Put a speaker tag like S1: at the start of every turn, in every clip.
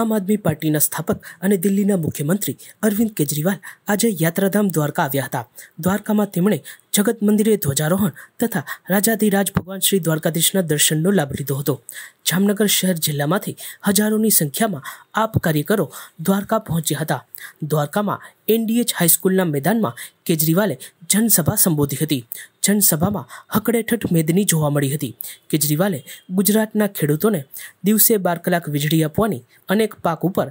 S1: આમ આદમી પાર્ટીના સ્થાપક અને દિલ્હીના મુખ્યમંત્રી અરવિંદ કેજરીવાલ આજે યાત્રાધામ દ્વારકા આવ્યા હતા દ્વારકામાં તેમણે જગત મંદિરે ધ્વજારોહણ તથા રાજાધિરાજ ભગવાન શ્રી દ્વારકાધીશના દર્શનનો લાભ લીધો હતો જામનગર શહેર જિલ્લામાંથી હજારોની સંખ્યામાં આપ કાર્યકરો દ્વારકા પહોંચ્યા હતા દ્વારકામાં એનડીએચ હાઈસ્કૂલના મેદાનમાં કેજરીવાલે જનસભા સંબોધી હતી જનસભામાં હકડેઠઠ મેદની જોવા મળી હતી કેજરીવાલે ગુજરાતના ખેડૂતોને દિવસે બાર કલાક વીજળી આપવાની અનેક પાક ઉપર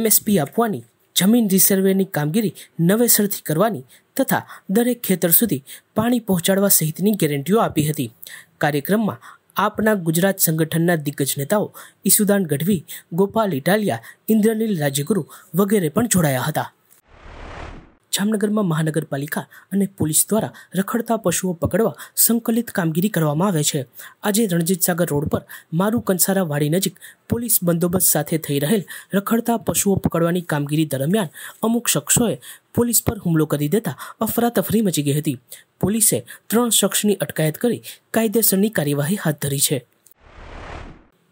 S1: એમએસપી આપવાની જમીન રિસર્વેની કામગીરી નવેસરથી કરવાની તથા દરેક ખેતર સુધી પાણી પહોંચાડવા સહિતની ગેરંટીઓ આપી હતી કાર્યક્રમમાં આપના ગુજરાત સંગઠનના દિગ્ગજ નેતાઓ ઈસુદાન ગઢવી ગોપાલ ઇટાલિયા ઇન્દ્રનીલ રાજ્યગુરુ વગેરે પણ જોડાયા હતા જામનગરમાં મહાનગરપાલિકા અને પોલીસ દ્વારા રખડતા પશુઓ પકડવા સંકલિત કામગીરી કરવામાં આવે છે આજે રણજીત સાગર રોડ પર મારું કંસારા વાડી નજીક પોલીસ બંદોબસ્ત સાથે થઈ રહેલ રખડતા પશુઓ પકડવાની કામગીરી દરમિયાન અમુક શખ્સોએ પોલીસ પર હુમલો કરી દેતા અફરાતફરી મચી ગઈ હતી પોલીસે ત્રણ શખ્સની અટકાયત કરી કાયદેસરની કાર્યવાહી હાથ ધરી છે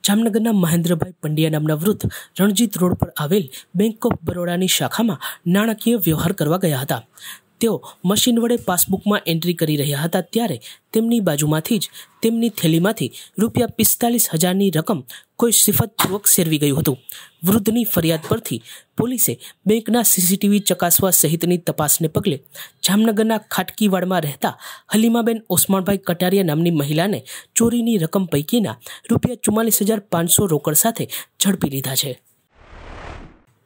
S1: જામનગરના મહેન્દ્રભાઈ પંડ્યા નામના વૃદ્ધ રણજીત રોડ પર આવેલ બેંક ઓફ બરોડાની શાખામાં નાણાકીય વ્યવહાર કરવા ગયા હતા તેઓ મશીન વડે પાસબુકમાં એન્ટ્રી કરી રહ્યા હતા ત્યારે તેમની બાજુમાંથી જ તેમની થેલીમાંથી રૂપિયા પિસ્તાલીસ હજારની રકમ કોઈ સિફતપૂર્વક શેરવી ગયું હતું વૃદ્ધની ફરિયાદ પરથી પોલીસે બેંકના સીસીટીવી ચકાસવા સહિતની તપાસને પગલે જામનગરના ખાટકીવાડમાં રહેતા હલીમાબેન ઓસમાણભાઈ કટારિયા નામની મહિલાને ચોરીની રકમ પૈકીના રૂપિયા ચુમ્માલીસ હજાર પાંચસો રોકડ સાથે ઝડપી લીધા છે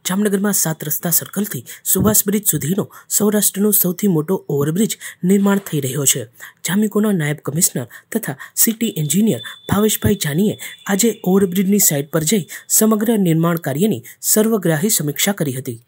S1: જામનગરમાં સાત રસ્તા સર્કલથી સુભાષ બ્રિજ સુધીનો સૌરાષ્ટ્રનો સૌથી મોટો ઓવરબ્રિજ નિર્માણ થઈ રહ્યો છે જામીકોના નાયબ કમિશનર તથા સિટી એન્જિનિયર ભાવેશભાઈ જાનીએ આજે ઓવરબ્રિજની સાઇટ પર જઈ સમગ્ર નિર્માણ કાર્યની સર્વગ્રાહી સમીક્ષા કરી હતી